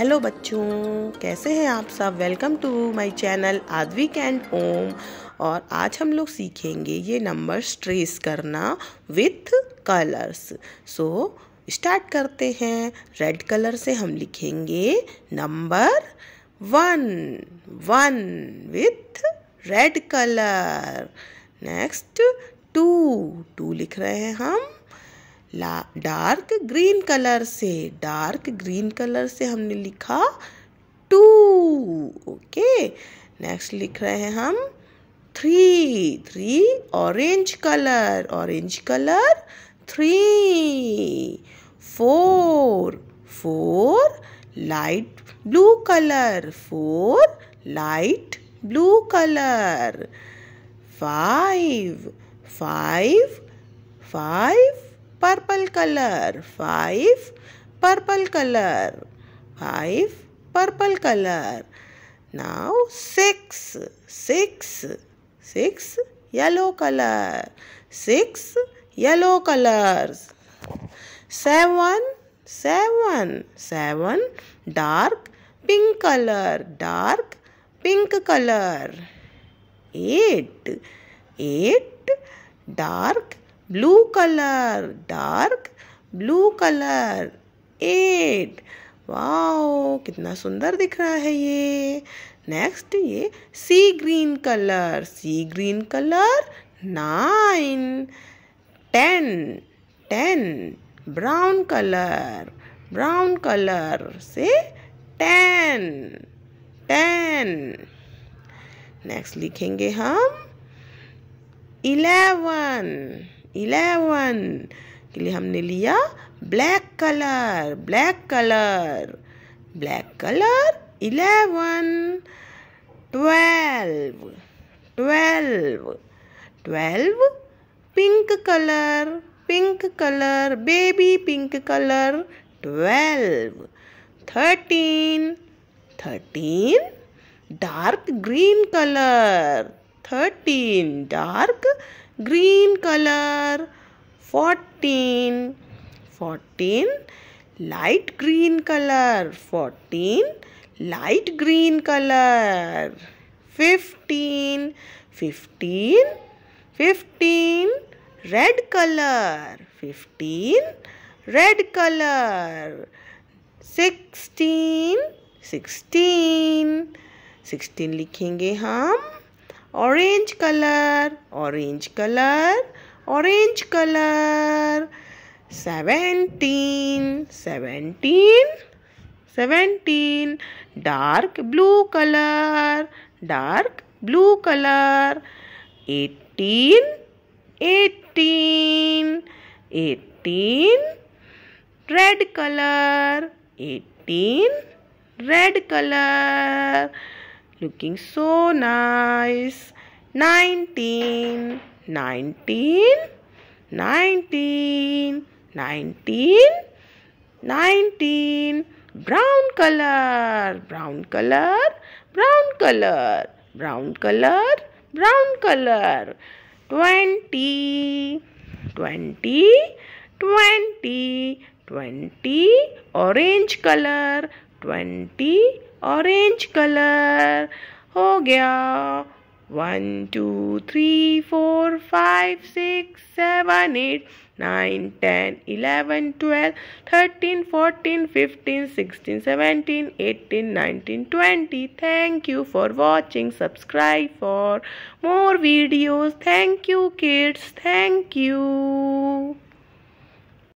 Hello बच्चों कैसे हैं आप सब वेलकम टू माय चैनल आदवी कैंड ओम और आज हम लोग सीखेंगे ये नंबर्स ट्रेस करना विथ कलर्स सो स्टार्ट करते हैं रेड कलर से हम लिखेंगे number one one with red color next two two लिख रहे हैं हम ला डार्क ग्रीन कलर से डार्क ग्रीन कलर से हमने लिखा टू ओके नेक्स्ट लिख रहे हैं हम three three orange color orange color three four four light blue color four light blue color five five five purple color. 5 purple color. 5 purple color. Now 6 6 6 yellow color. 6 yellow colors. 7 7 7 dark pink color. Dark pink color. 8 8 dark blue color dark blue color eight wow कितना सुंदर दिख रहा है ये next ये sea green color sea green color nine ten ten brown color brown color से ten ten next लिखेंगे हम इलेवन इलेवन के लिए हमने लिया black color black color black color eleven twelve twelve twelve pink color pink color baby pink color twelve thirteen thirteen dark green color thirteen dark green color 14 14 light green color 14 light green color 15 15 15 red color 15 red color 16 16 16 लिखेंगे हम orange color orange color orange color 17 17 17 dark blue color dark blue color 18 18 18 red color 18 red color looking so nice. 19, 19, 19, 19, 19. Brown color, brown color, brown color, brown color, brown color. 20, 20, 20, 20. Orange color, twenty orange color हो गया one two three four five six seven eight nine ten eleven twelve thirteen fourteen fifteen sixteen seventeen eighteen nineteen twenty thank you for watching subscribe for more videos thank you kids thank you